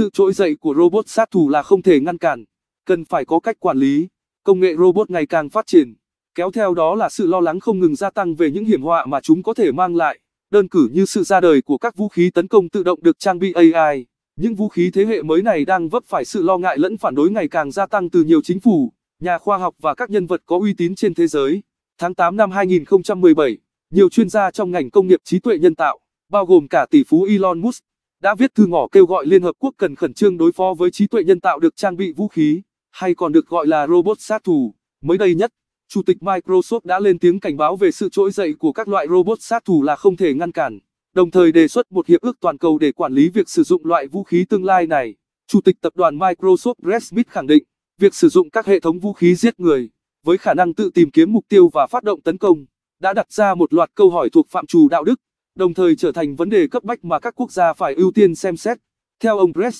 Sự trỗi dậy của robot sát thủ là không thể ngăn cản, cần phải có cách quản lý. Công nghệ robot ngày càng phát triển, kéo theo đó là sự lo lắng không ngừng gia tăng về những hiểm họa mà chúng có thể mang lại. Đơn cử như sự ra đời của các vũ khí tấn công tự động được trang bị AI, những vũ khí thế hệ mới này đang vấp phải sự lo ngại lẫn phản đối ngày càng gia tăng từ nhiều chính phủ, nhà khoa học và các nhân vật có uy tín trên thế giới. Tháng 8 năm 2017, nhiều chuyên gia trong ngành công nghiệp trí tuệ nhân tạo, bao gồm cả tỷ phú Elon Musk đã viết thư ngỏ kêu gọi Liên Hợp Quốc cần khẩn trương đối phó với trí tuệ nhân tạo được trang bị vũ khí, hay còn được gọi là robot sát thủ. Mới đây nhất, Chủ tịch Microsoft đã lên tiếng cảnh báo về sự trỗi dậy của các loại robot sát thủ là không thể ngăn cản, đồng thời đề xuất một hiệp ước toàn cầu để quản lý việc sử dụng loại vũ khí tương lai này. Chủ tịch tập đoàn Microsoft Brad Smith khẳng định, việc sử dụng các hệ thống vũ khí giết người, với khả năng tự tìm kiếm mục tiêu và phát động tấn công, đã đặt ra một loạt câu hỏi thuộc phạm trù đạo đức, đồng thời trở thành vấn đề cấp bách mà các quốc gia phải ưu tiên xem xét. Theo ông Brett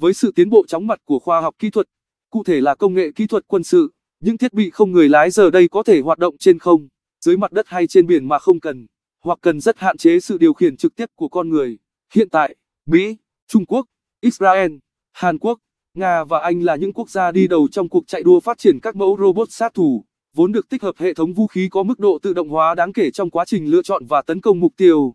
với sự tiến bộ chóng mặt của khoa học kỹ thuật, cụ thể là công nghệ kỹ thuật quân sự, những thiết bị không người lái giờ đây có thể hoạt động trên không, dưới mặt đất hay trên biển mà không cần, hoặc cần rất hạn chế sự điều khiển trực tiếp của con người. Hiện tại, Mỹ, Trung Quốc, Israel, Hàn Quốc, Nga và Anh là những quốc gia đi đầu trong cuộc chạy đua phát triển các mẫu robot sát thủ vốn được tích hợp hệ thống vũ khí có mức độ tự động hóa đáng kể trong quá trình lựa chọn và tấn công mục tiêu.